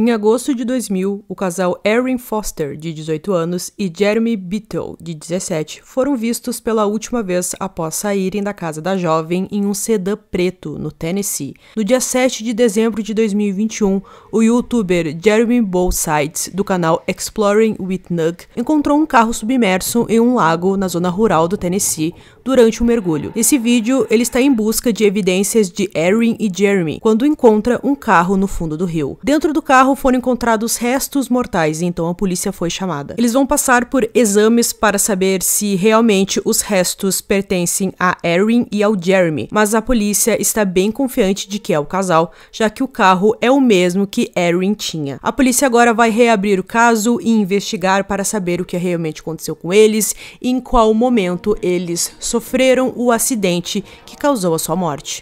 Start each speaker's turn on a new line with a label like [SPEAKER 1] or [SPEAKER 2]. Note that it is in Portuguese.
[SPEAKER 1] Em agosto de 2000, o casal Erin Foster, de 18 anos, e Jeremy Beatle, de 17, foram vistos pela última vez após saírem da casa da jovem em um sedã preto, no Tennessee. No dia 7 de dezembro de 2021, o youtuber Jeremy Bowsides, do canal Exploring with Nug, encontrou um carro submerso em um lago na zona rural do Tennessee durante um mergulho. Nesse vídeo, ele está em busca de evidências de Erin e Jeremy quando encontra um carro no fundo do rio. Dentro do carro, carro foram encontrados restos mortais, então a polícia foi chamada. Eles vão passar por exames para saber se realmente os restos pertencem a Erin e ao Jeremy, mas a polícia está bem confiante de que é o casal, já que o carro é o mesmo que Erin tinha. A polícia agora vai reabrir o caso e investigar para saber o que realmente aconteceu com eles e em qual momento eles sofreram o acidente que causou a sua
[SPEAKER 2] morte.